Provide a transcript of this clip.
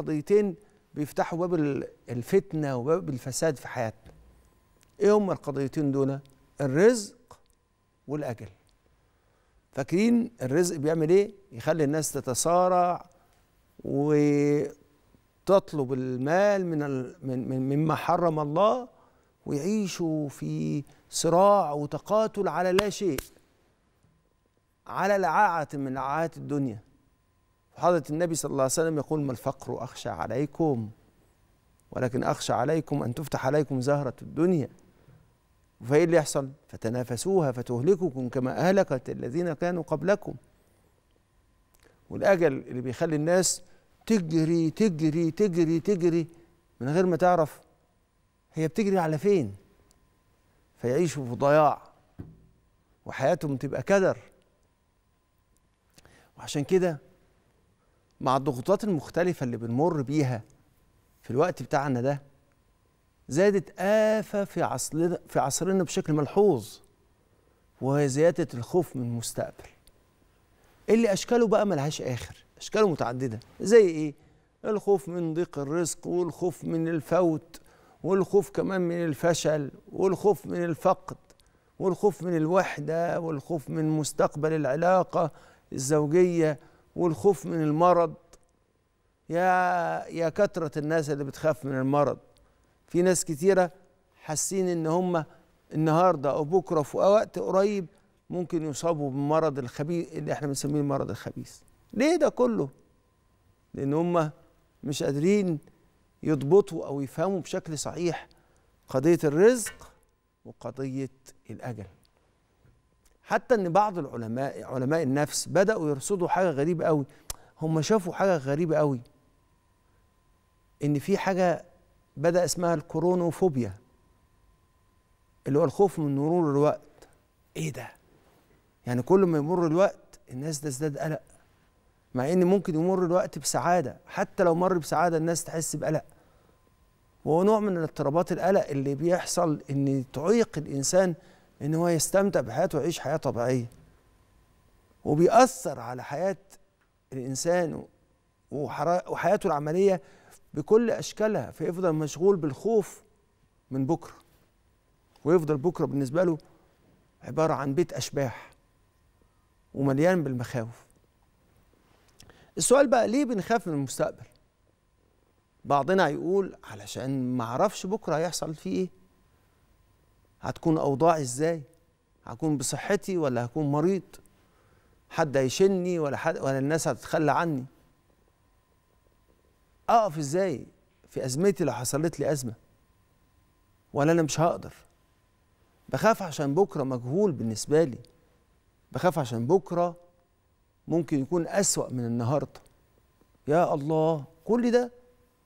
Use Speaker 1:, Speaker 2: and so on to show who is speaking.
Speaker 1: قضيتين بيفتحوا باب الفتنه وباب الفساد في حياتنا ايه هما القضيتين دول الرزق والاجل فاكرين الرزق بيعمل ايه يخلي الناس تتسارع وتطلب المال من من مما حرم الله ويعيشوا في صراع وتقاتل على لا شيء على لعاعه من لعاعات الدنيا وحضرة النبي صلى الله عليه وسلم يقول ما الفقر أخشى عليكم ولكن أخشى عليكم أن تفتح عليكم زهرة الدنيا فإيه اللي يحصل فتنافسوها فتهلككم كما أهلكت الذين كانوا قبلكم والأجل اللي بيخلي الناس تجري تجري تجري تجري من غير ما تعرف هي بتجري على فين فيعيشوا في ضياع وحياتهم تبقى كدر وعشان كده مع الضغوطات المختلفة اللي بنمر بيها في الوقت بتاعنا ده زادت آفة في عصرنا في عصرنا بشكل ملحوظ وهي زيادة الخوف من المستقبل اللي أشكاله بقى ملهاش آخر أشكاله متعددة زي إيه؟ الخوف من ضيق الرزق والخوف من الفوت والخوف كمان من الفشل والخوف من الفقد والخوف من الوحدة والخوف من مستقبل العلاقة الزوجية والخوف من المرض يا يا كثرة الناس اللي بتخاف من المرض في ناس كتيرة حاسين ان هم النهارده او بكره في وقت قريب ممكن يصابوا بالمرض الخبيث اللي احنا بنسميه المرض الخبيث ليه ده كله لان هم مش قادرين يضبطوا او يفهموا بشكل صحيح قضيه الرزق وقضيه الاجل حتى ان بعض العلماء علماء النفس بداوا يرصدوا حاجه غريبه قوي هم شافوا حاجه غريبه قوي ان في حاجه بدا اسمها الكورونوفوبيا اللي هو الخوف من مرور الوقت ايه ده يعني كل ما يمر الوقت الناس تزداد قلق مع ان ممكن يمر الوقت بسعاده حتى لو مر بسعاده الناس تحس بقلق وهو نوع من اضطرابات القلق اللي بيحصل ان تعيق الانسان ان هو يستمتع بحياته ويعيش حياه طبيعيه وبيأثر على حياه الانسان وحياته العمليه بكل اشكالها فيفضل مشغول بالخوف من بكره ويفضل بكره بالنسبه له عباره عن بيت اشباح ومليان بالمخاوف السؤال بقى ليه بنخاف من المستقبل بعضنا يقول علشان ما اعرفش بكره هيحصل فيه ايه هتكون اوضاعي ازاي هكون بصحتي ولا هكون مريض حد هيشني ولا حد ولا الناس هتتخلى عني اقف ازاي في ازمتي لو حصلت لي ازمه ولا انا مش هقدر بخاف عشان بكره مجهول بالنسبه لي بخاف عشان بكره ممكن يكون اسوا من النهارده يا الله كل ده